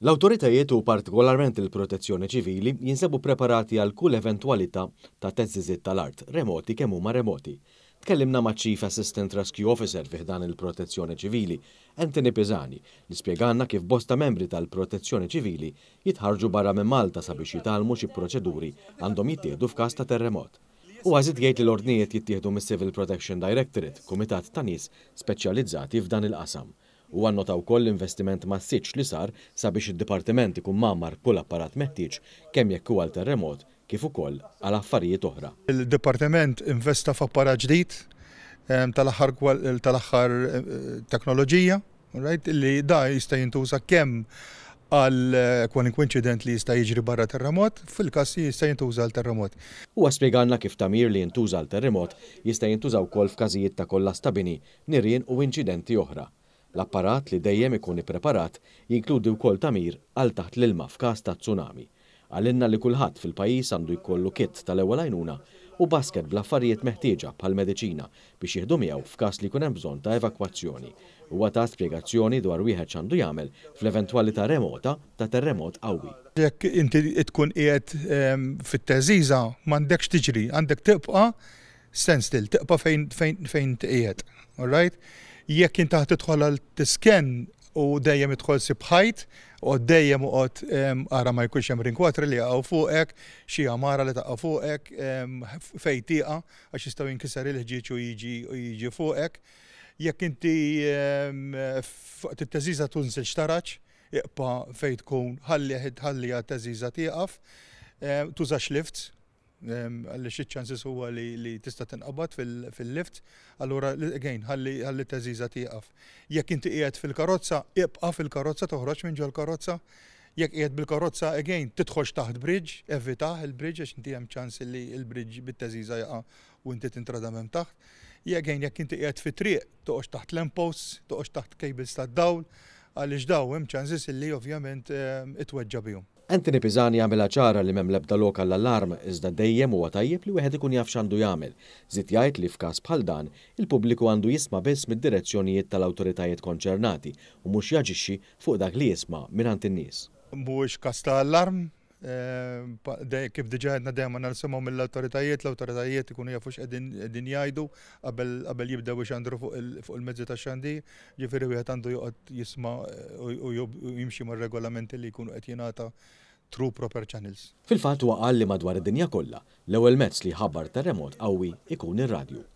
L-autoritajiet u partikolarment il-protezzjoni ċivili jinsabu preparati għal kull eventualità ta' tezzizit tal-art, remoti kemm huma remoti. Tkellimna ma' Chief Assistant Rescue Officer fih dan il-protezzjoni ċivili, Anthony Pizani, li spieganna kif bosta membri tal-protezzjoni ċivili jitħarġu barra minn Malta sabiex jitalmu xi proċeduri għandhom jittieħdu f'każ ta' terremot. U għazit għajt l-ordnijiet jittieħdu mis Civil Protection Directorate, kumitat tanis nies speċjalizzati f'dan il-qasam. U għannota u koll investiment massiċ li sar sabiex id-dipartiment ikun mammar kull apparat mettiċ kemm jekk huwa terremot kif ukoll għal affarijiet oħra. Il-dipartiment investa f'apparat ġdid tal-aħħar tal-aħħar eh, eh, teknoloġija, right? Li da jista' jintuża kemm għal eh, kwalink kwinċident li jista' jiġri barra terremot, fil-kas jista' jintuża l-terremot. U spjegalna kif tamir li jintuża l-terremot jista' jintuża wkoll f'każijiet ta' kollha stabini, nirien u inċidenti oħra. L-apparat li dejjem ikun ippreparat jinkludi wkoll tamir għal taħt l-ilma f'każ ta' tsunami. Għalinna li kulħadd fil-pajjiż għandu jkollu kit tal-ewwel għajnuna u basket bl-affarijiet meħtieġa bħal mediċina biex jieħdu miegħu f'każ li jkun hemm bżonn ta' evakwazzjoni. Huwa ta' spjegazzjoni dwar wieħed x'għandu jagħmel fl-eventwalità remota ta' terremot qawwi. Jekk inti tkun qiegħed ehm, fit-teżiża m'għandekx tiġri, għandek tibqa' standstill, tibqa' fejn fejn fejn all right? Jekk inti taħt tidħol għal tisken u dejjem idħol sibħajt u dejjem għot għara ma jkunx hemm rinkwatri li jaqgħu fuqek, xi amara li taqgħu fuqek, fejtiqa għax jistgħu jinkisari il-ħġieġ u jiġi u jiġi fuqek. Jekk inti fuq it-teżiża tunżel xtaraċ, iqpa fejn tkun ħalli ħalli għat-teżiża tieqaf, tużax lifts għalli xie ċansis huwa li tista tinqabad fil-lift, allura again, għalli teżiza tiqaf. Jekk inti qiegħed fil-karozza, ibqa fil-karozza, toħroġ minn ġol karozza, jekk qiegħed bil-karozza, again, titħoġ taħt bridge, evitaħ il-bridge, għax inti hemm ċans li il-bridge bit-teżiza jaqa' u inti tintradam minn taħt. Jekk jekk inti qiegħed fit-triq, toqgħod taħt lamppost, toqgħod taħt cables tad-dawl, għaliex daw hemm ċansis li ovvjament itweġġa bihom. Anthony Pizani għamela ċara li mem lebda lokal l-allarm iżda dejjem huwa tajjeb li wieħed ikun jaf x'għandu jagħmel. Żid jgħid li f'każ bħal dan, il-pubbliku għandu jisma' biss mid-direzzjonijiet tal-awtoritajiet konċernati u mhux jaġixxi fuq dak li jisma' mingħand in-nies. Mhuwiex kas ta' allarm Ehm, kif diġa għedna għal-semmu mill-awtoritajiet, l-awtoritajiet ikunu jafux qegħdin jgħidu qabel jibdaw ixandru fuq il-mezzi ta' xandi, ġifieri wieħed għandu joqgħod jisma' u jimxi mar-regolamenti li jkunu qed jingħata true proper channels. Fil-fatt u għalli madwar id-dinja kollha, l-ewwel mezz li ħabbar terremot qawwi ikun ir-radju.